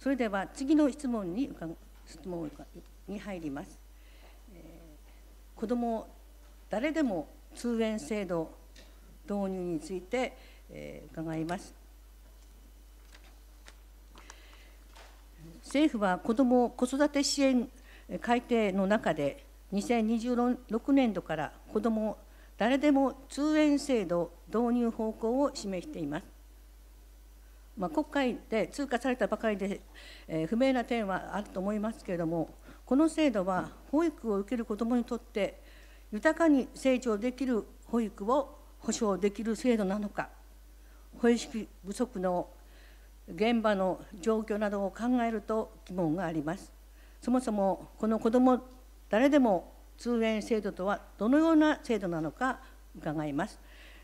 それでは次の質問に質問に入ります、えー、子ども誰でも通園制度導入について、えー、伺います政府は子ども子育て支援改定の中で2026年度から子ども誰でも通園制度導入方向を示していますまあ、国会で通過されたばかりで、えー、不明な点はあると思いますけれども、この制度は保育を受ける子どもにとって、豊かに成長できる保育を保障できる制度なのか、保育不足の現場の状況などを考えると疑問があります。そもそもこの子ども誰でも通園制度とはどのような制度なのか伺います。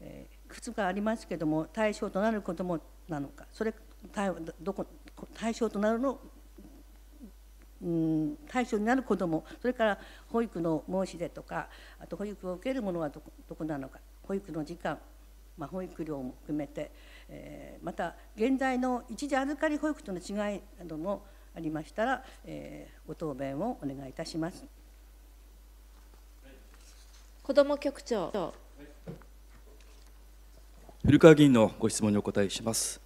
えー、いくつかありますけども対象となる子どもなのかそれ対どこ対象となるのうん対象になる子どもそれから保育の申し出とかあと保育を受けるものはどこなのか保育の時間、まあ、保育料も含めて、えー、また現在の一時預かり保育との違いなどもありましたら、えー、ご答弁をお願いいたします。子ども局長古川議員のご質問にお答えします。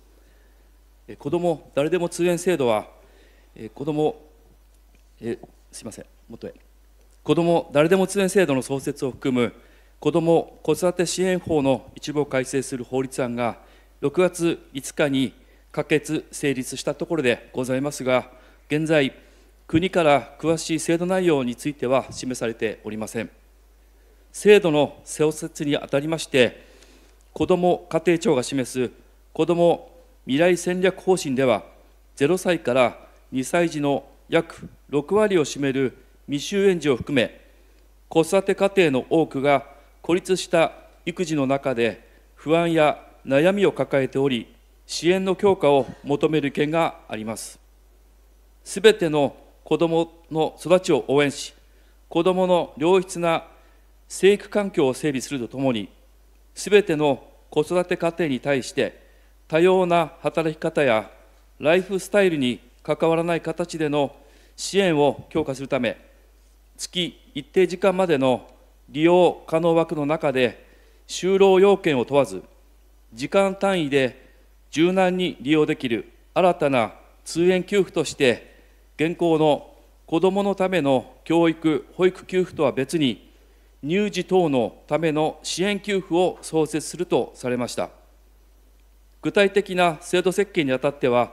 子ども誰でも通園制度は、子ども、すみません、元へ、子ども誰でも通園制度の創設を含む、子ども・子育て支援法の一部を改正する法律案が、6月5日に可決・成立したところでございますが、現在、国から詳しい制度内容については示されておりません。制度の創設にあたりまして、子ども家庭庁が示すこども未来戦略方針では、0歳から2歳児の約6割を占める未就園児を含め、子育て家庭の多くが孤立した育児の中で不安や悩みを抱えており、支援の強化を求める意見があります。すべての子どもの育ちを応援し、子どもの良質な生育環境を整備するとともに、すべての子育て家庭に対して多様な働き方やライフスタイルに関わらない形での支援を強化するため月一定時間までの利用可能枠の中で就労要件を問わず時間単位で柔軟に利用できる新たな通園給付として現行の子どものための教育・保育給付とは別に乳児等のための支援給付を創設するとされました。具体的な制度設計にあたっては、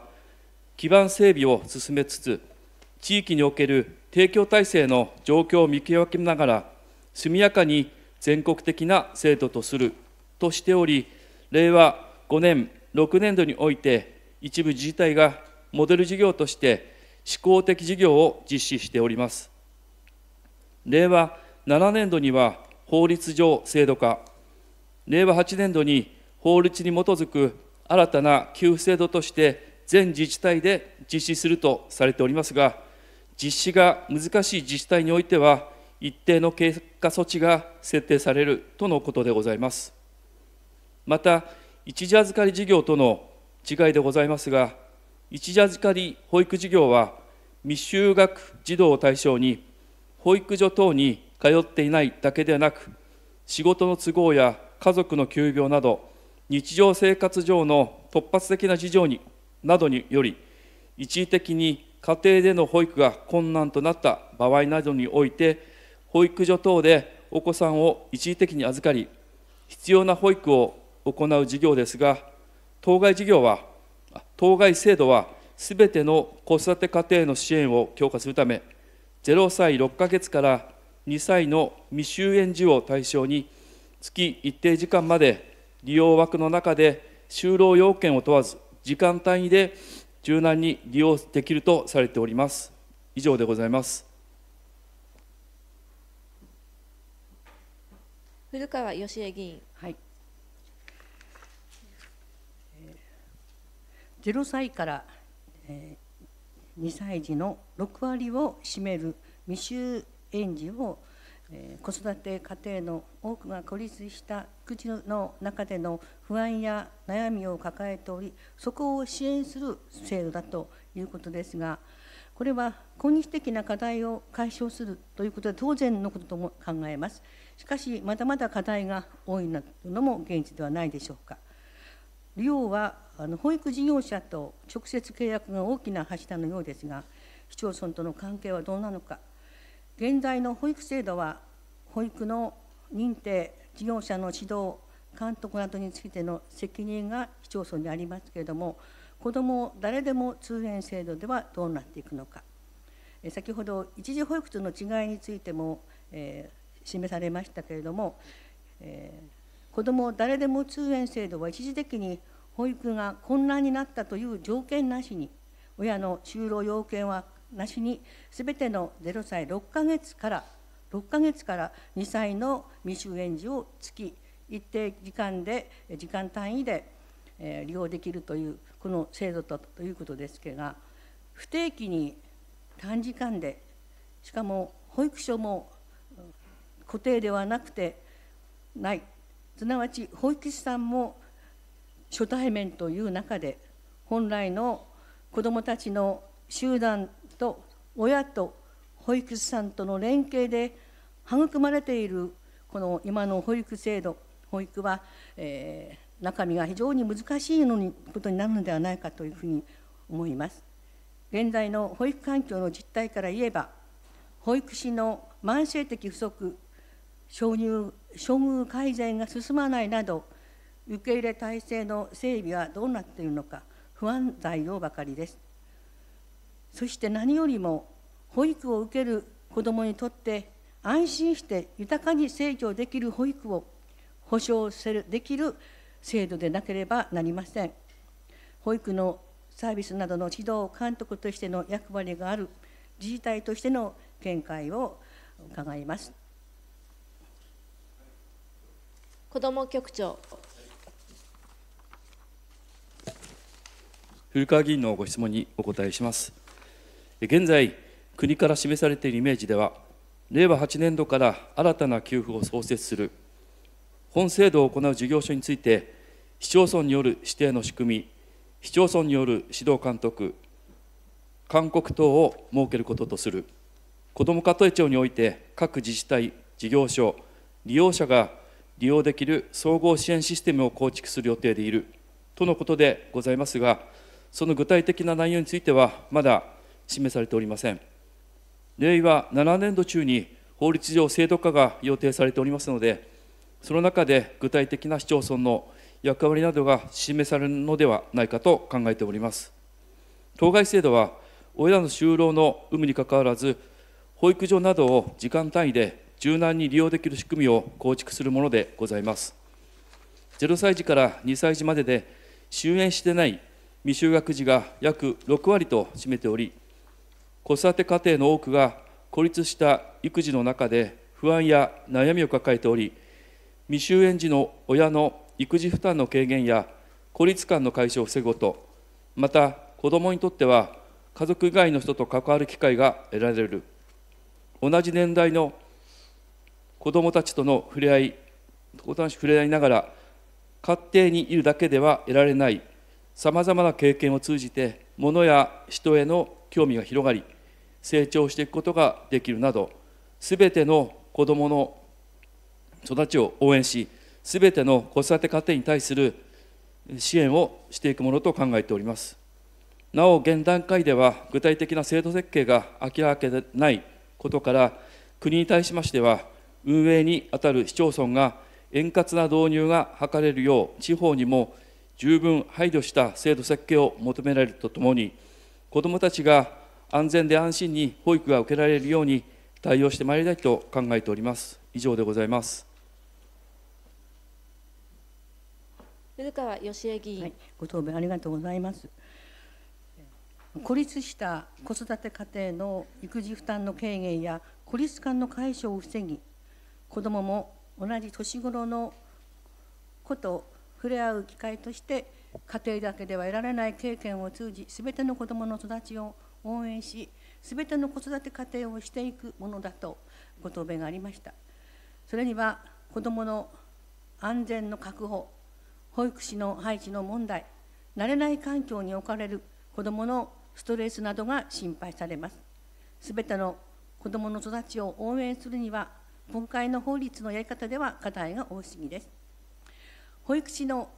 基盤整備を進めつつ、地域における提供体制の状況を見極めながら、速やかに全国的な制度とするとしており、令和5年、6年度において、一部自治体がモデル事業として試行的事業を実施しております。令和7年度には法律上制度化、令和8年度に法律に基づく新たな給付制度として全自治体で実施するとされておりますが、実施が難しい自治体においては、一定の経過措置が設定されるとのことでございます。また、一時預かり事業との違いでございますが、一時預かり保育事業は、未就学児童を対象に、保育所等に通っていないだけでなく仕事の都合や家族の急病など日常生活上の突発的な事情になどにより一時的に家庭での保育が困難となった場合などにおいて保育所等でお子さんを一時的に預かり必要な保育を行う事業ですが当該事業は当該制度はすべての子育て家庭の支援を強化するため0歳6ヶ月から2歳の未就園児を対象に月一定時間まで利用枠の中で就労要件を問わず時間単位で柔軟に利用できるとされております以上でございます古川義恵議員はいゼロ歳から2歳児の6割を占める未就園児を、えー、子育て家庭の多くが孤立した口の中での不安や悩みを抱えておりそこを支援する制度だということですがこれは今日的な課題を解消するということは当然のこととも考えますしかしまだまだ課題が多いなというのも現実ではないでしょうか利用はあの保育事業者と直接契約が大きな柱のようですが市町村との関係はどうなのか現在の保育制度は保育の認定事業者の指導監督などについての責任が市町村にありますけれども子ども誰でも通園制度ではどうなっていくのか先ほど一時保育との違いについても、えー、示されましたけれども、えー、子ども誰でも通園制度は一時的に保育が混乱になったという条件なしに親の就労要件はなしに全ての0歳6ヶ月から6ヶ月から2歳の未就園児を月一定時間で時間単位で利用できるというこの制度ということですけが不定期に短時間でしかも保育所も固定ではなくてないすなわち保育士さんも初対面という中で本来の子どもたちの集団親と保育士さんとの連携で育まれているこの今の保育制度保育は、えー、中身が非常に難しいのにことになるのではないかというふうに思います現在の保育環境の実態から言えば保育士の慢性的不足処遇処遇改善が進まないなど受け入れ体制の整備はどうなっているのか不安材料ばかりですそして何よりも保育を受ける子どもにとって安心して豊かに成長できる保育を保障するできる制度でなければなりません保育のサービスなどの指導監督としての役割がある自治体としての見解を伺います子ども局長古川議員のご質問にお答えします現在、国から示されているイメージでは、令和8年度から新たな給付を創設する、本制度を行う事業所について、市町村による指定の仕組み、市町村による指導監督、勧告等を設けることとする、こども家庭庁において、各自治体、事業所、利用者が利用できる総合支援システムを構築する予定でいるとのことでございますが、その具体的な内容については、まだ示されておりません令和7年度中に法律上制度化が予定されておりますのでその中で具体的な市町村の役割などが示されるのではないかと考えております当該制度は親の就労の有無にかかわらず保育所などを時間単位で柔軟に利用できる仕組みを構築するものでございます0歳児から2歳児までで終園してない未就学児が約6割と占めており子育て家庭の多くが孤立した育児の中で不安や悩みを抱えており未就園児の親の育児負担の軽減や孤立感の解消を防ぐことまた子どもにとっては家族以外の人と関わる機会が得られる同じ年代の子どもたちとの触れ合い子触れ合いながら家庭にいるだけでは得られないさまざまな経験を通じて物や人への興味が広がり成長していくことができるなどすべての子どもの育ちを応援しすべての子育て家庭に対する支援をしていくものと考えておりますなお現段階では具体的な制度設計が明らかでないことから国に対しましては運営にあたる市町村が円滑な導入が図れるよう地方にも十分配慮した制度設計を求められるとともに子どもたちが安全で安心に保育が受けられるように対応してまいりたいと考えております。以上でございます。古川義恵議員、はい、ご答弁ありがとうございます。孤立した子育て家庭の育児負担の軽減や孤立感の解消を防ぎ子どもも同じ年頃の子と触れ合う機会として家庭だけでは得られない経験を通じ全ての子どもの育ちを応援し全ての子育て家庭をしていくものだとご答弁がありましたそれには子どもの安全の確保保育士の配置の問題慣れない環境に置かれる子どものストレスなどが心配されますすべての子どもの育ちを応援するには今回の法律のやり方では課題が多すぎです保育士の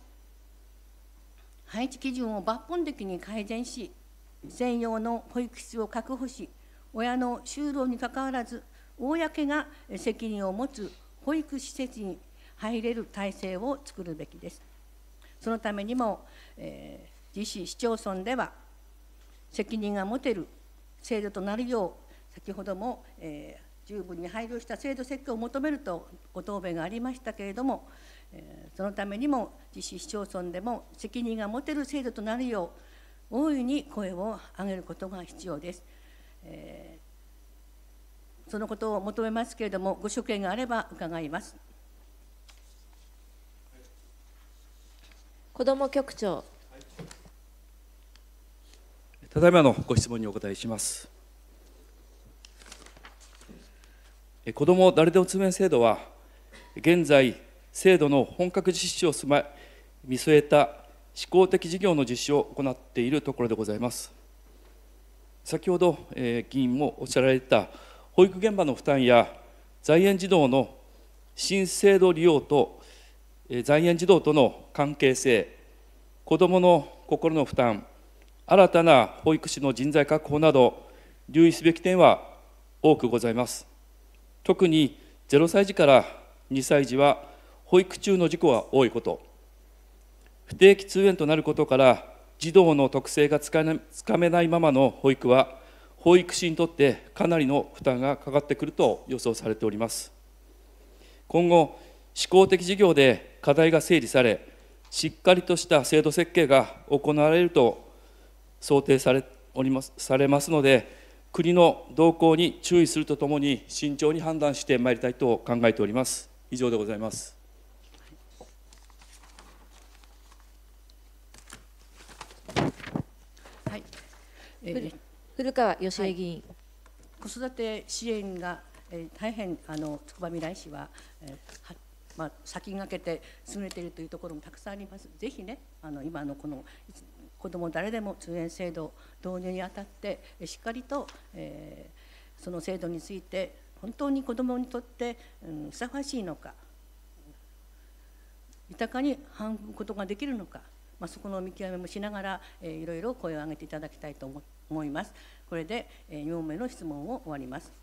配置基準を抜本的に改善し、専用の保育室を確保し、親の就労にかかわらず、公が責任を持つ保育施設に入れる体制を作るべきです。そのためにも、えー、自市市町村では、責任が持てる制度となるよう、先ほども、えー、十分に配慮した制度設計を求めるとご答弁がありましたけれども、そのためにも自治市町村でも責任が持てる制度となるよう大いに声を上げることが必要です。そのことを求めますけれども、ご所見があれば伺います。子ども局長、ただいまのご質問にお答えします。子ども誰でも通面制度は現在制度の本格実施を見据えた思考的事業の実施を行っているところでございます先ほど、えー、議員もおっしゃられた保育現場の負担や在園児童の新制度利用と、えー、在園児童との関係性子どもの心の負担新たな保育士の人材確保など留意すべき点は多くございます特に0歳児から2歳児は保育中の事故は多いこと不定期通園となることから児童の特性がつかめないままの保育は保育士にとってかなりの負担がかかってくると予想されております今後試行的事業で課題が整理されしっかりとした制度設計が行われると想定されおりますされますので国の動向に注意するとともに慎重に判断してまいりたいと考えております以上でございます古川義恵議員、はい、子育て支援が、えー、大変あの筑波未来市は,、えーはまあ、先駆けて優れているというところもたくさんありますぜひねあの今のこの子ども誰でも通園制度導入にあたってしっかりと、えー、その制度について本当に子どもにとって、うん、ふさわしいのか豊かに育むことができるのかまあ、そこの見極めもしながら、えー、いろいろ声を上げていただきたいと思います。これで、えー、4名の質問を終わります。